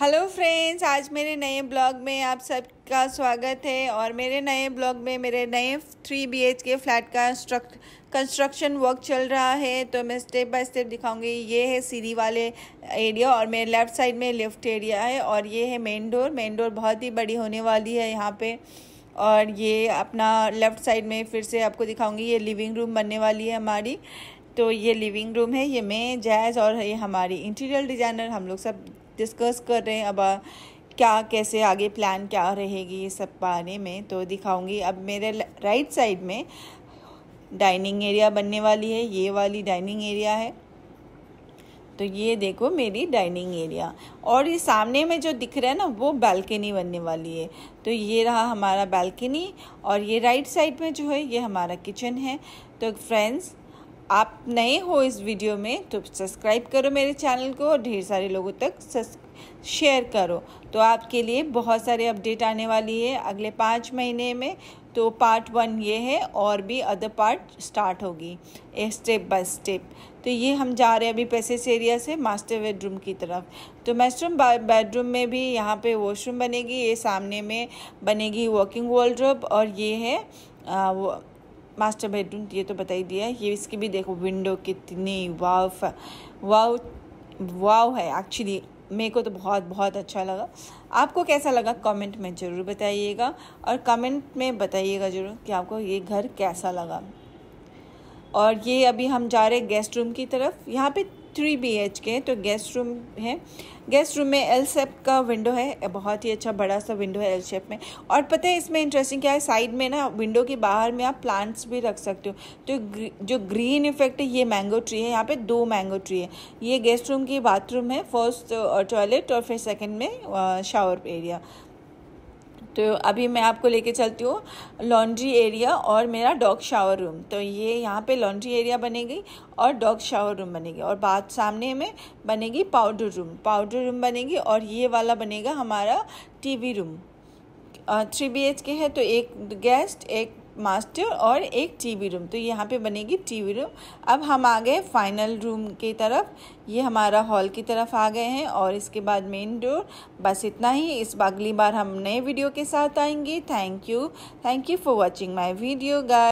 hello friends आज मेरे नए ब्लॉग में आप सबका स्वागत है और मेरे नए ब्लॉग में मेरे नए थ्री बी के फ्लैट का कंस्ट्रक्शन वर्क चल रहा है तो मैं स्टेप बाय स्टेप दिखाऊंगी ये है सीढ़ी वाले एरिया और मेरे लेफ्ट साइड में लेफ्ट एरिया है और ये है मेन डोर मेन डोर बहुत ही बड़ी होने वाली है यहाँ पर और ये अपना लेफ्ट साइड में फिर से आपको दिखाऊँगी ये लिविंग रूम बनने वाली है हमारी तो ये लिविंग रूम है ये मैं जायज़ और ये हमारी इंटीरियर डिज़ाइनर हम लोग सब डिस्कस कर रहे हैं अब क्या कैसे आगे प्लान क्या रहेगी ये सब बारे में तो दिखाऊंगी अब मेरे राइट साइड में डाइनिंग एरिया बनने वाली है ये वाली डाइनिंग एरिया है तो ये देखो मेरी डाइनिंग एरिया और ये सामने में जो दिख रहा है ना वो बालकनी बनने वाली है तो ये रहा हमारा बालकनी और ये राइट साइड में जो है ये हमारा किचन है तो फ्रेंड्स आप नए हो इस वीडियो में तो सब्सक्राइब करो मेरे चैनल को और ढेर सारे लोगों तक शेयर करो तो आपके लिए बहुत सारे अपडेट आने वाली है अगले पाँच महीने में तो पार्ट वन ये है और भी अदर पार्ट स्टार्ट होगी स्टेप बाय स्टेप तो ये हम जा रहे हैं अभी पैसेस एरिया से मास्टर बेडरूम की तरफ तो मास्टर बेडरूम में भी यहाँ पे वॉशरूम बनेगी ये सामने में बनेगी वॉकिंग वॉलड्रोब और ये है आ, वो मास्टर बेडरूम ये तो बता ही दिया ये इसकी भी देखो विंडो कितनी वाव वाव वाव है एक्चुअली मेरे को तो बहुत बहुत अच्छा लगा आपको कैसा लगा कमेंट में ज़रूर बताइएगा और कमेंट में बताइएगा ज़रूर कि आपको ये घर कैसा लगा और ये अभी हम जा रहे हैं गेस्ट रूम की तरफ यहाँ पे थ्री बी एच के तो गेस्ट रूम है गेस्ट रूम में एल सेप का विंडो है बहुत ही अच्छा बड़ा सा विंडो है एल शेप में और पता है इसमें इंटरेस्टिंग क्या है साइड में ना विंडो के बाहर में आप प्लांट्स भी रख सकते हो तो जो ग्रीन इफेक्ट है ये मैंगो ट्री है यहाँ पे दो मैंगो ट्री है ये गेस्ट रूम की बाथरूम है फर्स्ट टॉयलेट और फिर सेकेंड में शावर एरिया तो अभी मैं आपको लेके चलती हूँ लॉन्ड्री एरिया और मेरा डॉग शावर रूम तो ये यहाँ पे लॉन्ड्री एरिया बनेगी और डॉग शावर रूम बनेगी और बाद सामने में बनेगी पाउडर रूम पाउडर रूम बनेगी और ये वाला बनेगा हमारा टीवी रूम थ्री बी के है तो एक गेस्ट एक मास्टर और एक टीवी रूम तो यहाँ पे बनेगी टीवी रूम अब हम आ गए फाइनल रूम की तरफ ये हमारा हॉल की तरफ आ गए हैं और इसके बाद मेन डोर बस इतना ही इस अगली बार हम नए वीडियो के साथ आएंगे thank you thank you for watching my video guy